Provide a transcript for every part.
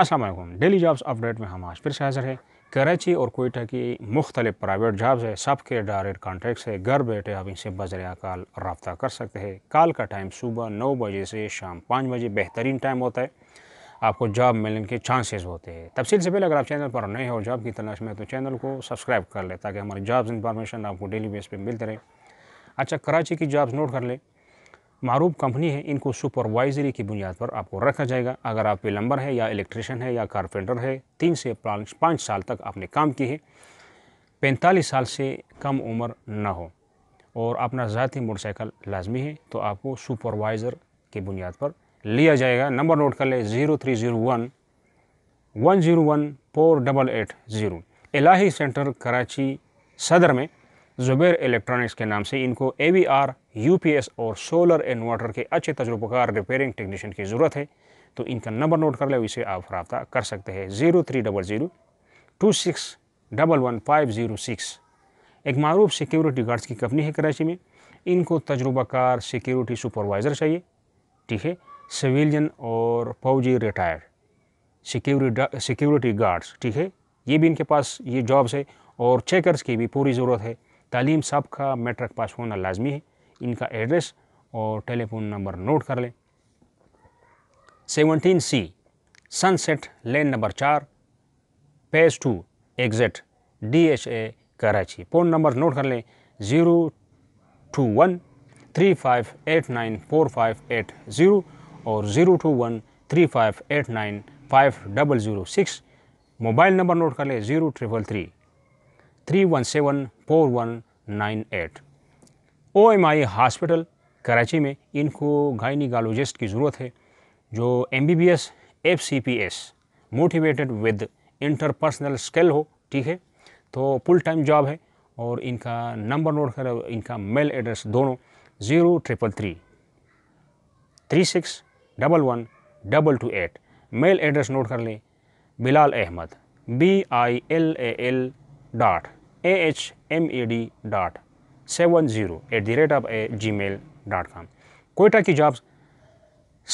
Aslam daily jobs update में हम आज फिर से हाजिर है कराची और कोयटा की मुख्तलि प्राइवेट जॉब्स है सब के डायरेक्ट कॉन्टैक्ट्स है घर बैठे आप इनसे कॉल रबता कर सकते हैं कॉल का टाइम सुबह नौ बजे से शाम पाँच बजे बेहतरीन टाइम होता है आपको जॉब मिलने के चांसेस होते हैं तफसील से पहले अगर आप चैनल पर नए हो जॉब की तलाश में तो चैनल को सब्सक्राइब कर लें ताकि हमारी जॉब्स इंफॉर्मेशन आपको डेली बेस पर मिलते रहे अच्छा कराची की जॉब्स नोट कर लें मरूफ कंपनी है इनको सुपरवाइजरी की बुनियाद पर आपको रखा जाएगा अगर आप प्लम्बर है या इलेक्ट्रिशियन है या कारपेंटर है तीन से पाँच साल तक आपने काम किए हैं पैंतालीस साल से कम उम्र ना हो और अपना ज़ाती मोटरसाइकिल लाजमी है तो आपको सुपरवाइज़र की बुनियाद पर लिया जाएगा नंबर नोट कर लें zero three zero one one zero one four double eight zero Ilahi centre Karachi Saddar में ज़ुबैर इलेक्ट्रॉनिक्स के नाम से इनको ए वी आर यूपीएस और सोलर इन्वर्टर के अच्छे तजुर्बाकार रिपेयरिंग टेक्नीशियन की ज़रूरत है तो इनका नंबर नोट कर लें इसे आप रबता कर सकते हैं zero three double zero two six double one five zero six एक मरूफ सिक्योरिटी गार्ड्स की कंपनी है कराची में इनको तजुर्बाकार सिक्योरिटी सुपरवाइज़र चाहिए ठीक है सिविलियन और फौजी रिटायर्ड सिक्योरिटी सिक्योरिटी गार्ड्स ठीक है ये भी इनके पास ये जॉब्स है और चेकर्स की भी पूरी ज़रूरत है तालीम सबका मेट्रिक पास होना लाजमी है इनका एड्रेस और टेलीफोन नंबर नोट कर लें seventeen C sunset lane number चार page two exit D H A Karachi phone number note कर लें zero two one three five eight nine four five eight zero और zero two one three five eight nine five double zero six mobile number note कर लें zero triple three three one seven four one nine eight OMI hospital Karachi में इनको gynaecologist की ज़रूरत है जो M B B S F C P S motivated with interpersonal skill हो ठीक है तो फुल टाइम जॉब है और इनका नंबर नोट कर इनका मेल एड्रेस दोनों zero triple three three six double one double two eight mail address note कर लें Bilal Ahmad B I L A L dot A H M A D dot seven zero eight the rate of a gmail dot com Quetta की jobs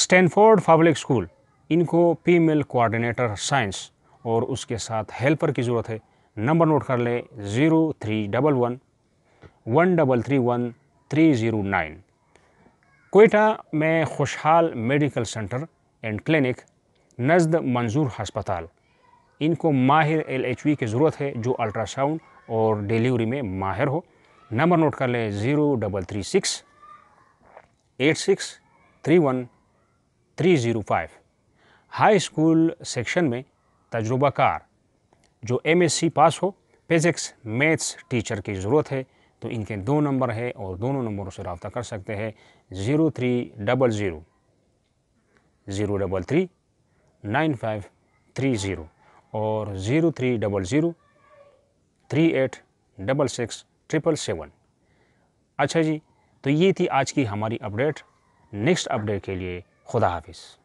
Stanford public school इनको female coordinator science और उसके साथ helper की ज़रूरत है number note कर लें zero three double one one double three one three zero nine Quetta में Khushhal medical centre and clinic नज़द मंजूर हस्पताल इनको माहिर एल एच वी की ज़रूरत है जो अल्ट्रासाउंड और डिलीवरी में माहिर हो नंबर नोट कर लें zero double three six eight six three one three zero five high school section में तजुर्बाकार जो सी पास हो फिज़िक्स मैथ्स टीचर की ज़रूरत है तो इनके दो नंबर है और दोनों नंबरों से रबता कर सकते हैं zero three double zero zero double three nine five three zero और zero three double zero three eight double six triple seven अच्छा जी तो ये थी आज की हमारी अपडेट नेक्स्ट अपडेट के लिए खुदा हाफिज़